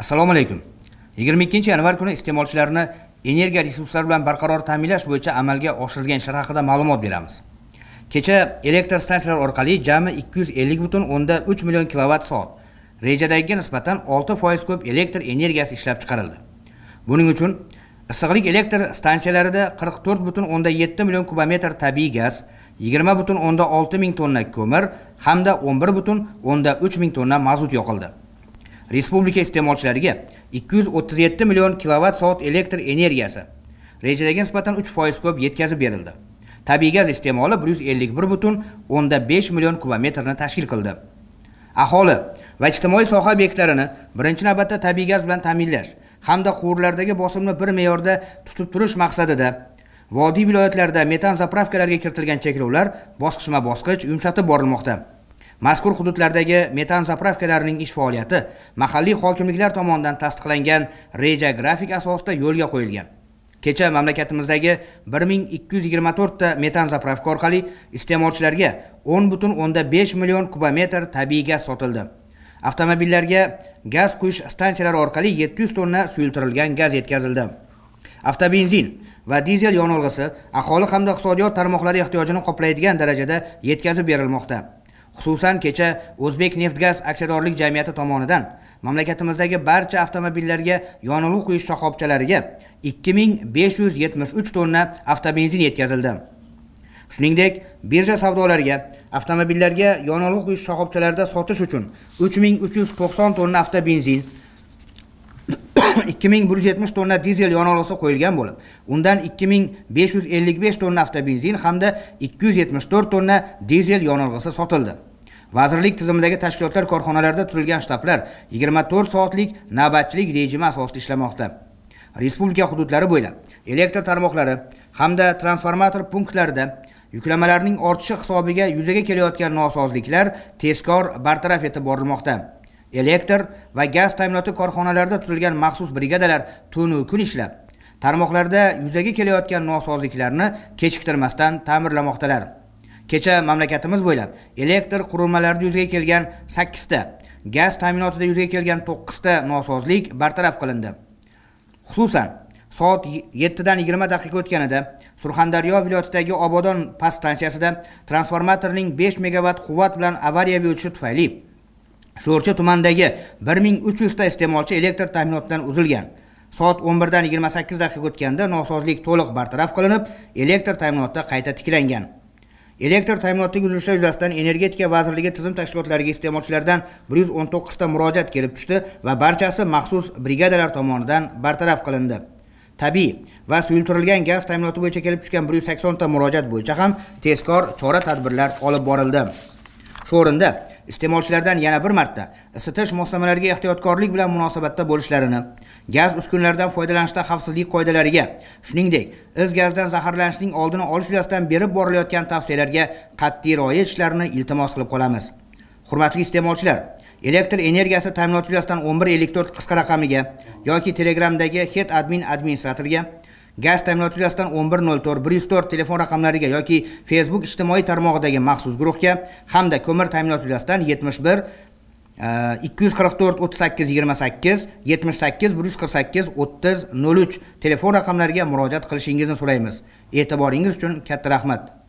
assalomu alaykum yigirma ikkinchi yanvar kuni iste'molchilarni energiya resurslari bilan barqaror ta'minlash bo'yicha amalga oshirilgan ishlar haqida ma'lumot beramiz kecha elektr stansiyalari orqali jami ikki yuz ellik butun o'nda uch million kilovatt soat rejadagiga nisbatan olti foiz ko'p elektr energiyasi ishlab chiqarildi buning uchun issiqlik elektr stansiyalarida qirq to'rt butun o'nda yetti million kubometr tabiiy gaz yigirma butun o'nda olti ming tonna ko'mir hamda o'n bir butun o'nda uch ming tonna mazut yoqildi respublika iste'molchilariga 237 million kilovatt soat elektr energiyasi rejalangan nisbatan 3 foiz ko'p yetkazib berildi tabiiy gaz iste'moli 151,5 million kubometrni tashkil qildi aholi va ijtimoiy soha obyektlarini birinchi navbatda tabiiy gaz bilan ta'minlash hamda quvurlardagi bosimni bir me'yorda tutib turish maqsadida vodiy viloyatlarida metan zapravkalarga kiritilgan cheklovlar bosqichma bosqich yumshatib borilmoqda mazkur hududlardagi metan zapravkalarining ish faoliyati mahalliy hokimliklar tomonidan tasdiqlangan reja grafik asosida yo'lga qo'yilgan kecha mamlakatimizdagi 1224 ta metan zapravka orqali iste'molchilarga 10.5 million kubometr tabiiy gaz sotildi avtomobillarga gaz quyish stansiyalari orqali 700 tonna suyultirilgan gaz yetkazildi avtobenzin va dizel yonilg'isi aholi hamda iqtisodiyot tarmoqlari ehtiyojini qoplaydigan darajada yetkazib berilmoqda xususan kecha o'zbek neftgaz aksiyadorlik jamiyati tomonidan mamlakatimizdagi barcha avtomobillarga yonilg'i quyish shoxobchalariga 2573 tonna avtobenzin yetkazildi shuningdek birja savdolariga avtomobillarga yonilg'i quyish shoxobchalarida sotish uchun 3390 tonna avtobenzin ikki ming bir yuz yetmish tonna dizel yonilg'isi qo'yilgan bo'lib undan ikki ming besh yuz ellik besh tonna avtobenzin hamda ikki yuz yetmish to'rt tonna dizel yonilg'isi sotildi vazirlik tizimidagi tashkilotlar korxonalarda tuzilgan shtablar yigirma to'rt soatlik navbatchilik rejimi asosida ishlamoqda respublika hududlari bo'ylab elektr tarmoqlari hamda transformator punktlarida yuklamalarning ortishi hisobiga yuzaga kelayotgan nosozliklar tezkor bartaraf etib borilmoqda elektr va gaz ta'minoti korxonalarida tuzilgan maxsus brigadalar tunu kun ishlab tarmoqlarda yuzaga kelayotgan nosozliklarni kechiktirmasdan ta'mirlamoqdalar kecha mamlakatimiz bo'ylab elektr qurilmalarida yuzaga kelgan sakkizta gaz ta'minotida yuzaga kelgan to'qqizta nosozlik bartaraf qilindi xususan soat yettidan yigirma daqiqa o'tganida surxondaryo viloyatidagi obodon past stansiyasida transformatorning 5 megavat quvvat bilan avariyaviy o'tishi tufayli sho'rchi tumanidagi 1300 ta iste'molchi elektr ta'minotidan uzilgan soat 11 dan 28 daqiqa o'tganda nosozlik to'liq bartaraf qilinib elektr ta'minoti qayta tiklangan elektr ta'minotidagi uzilishlar yuzasidan energetika vazirligi tizim tashkilotlariga iste'molchilardan 119 ta murojaat kelib tushdi va barchasi maxsus brigadalar tomonidan bartaraf qilindi tabiiy va suyultirilgan gaz ta'minoti bo'yicha kelib tushgan 180 ta murojaat bo'yicha ham tezkor chora tadbirlar olib borildi shu o'rinda iste'molchilardan yana bir marta isitish moslamalariga ehtiyotkorlik bilan munosabatda bo'lishlarini gaz uskunalaridan foydalanishda xavfsizlik qoidalariga shuningdek is gazdan zaharlanishning oldini olish yuzasidan berib borilayotgan tavsiyalarga qat'iy rioya etishlarini iltimos qilib qolamiz hurmatli iste'molchilar elektr energiyasi ta'minoti yuzasidan o'n bir ellik to'rt qisqa raqamiga yoki telegramdagi het admin administratorga gaz ta'minoti yuzasidan o'n bir nol to'rt bir yuz to'rt telefon raqamlariga yoki facebook ijtimoiy tarmog'idagi maxsus guruhga hamda ko'mir ta'minoti yuzasidan yetmish bir e, ikki yuz qirq to'rt o'ttiz sakkiz yigirma sakkiz yetmish sakkiz bir yuz qirq sakkiz o'ttiz nol uch telefon raqamlariga murojaat qilishingizni so'raymiz e'tiboringiz uchun katta rahmat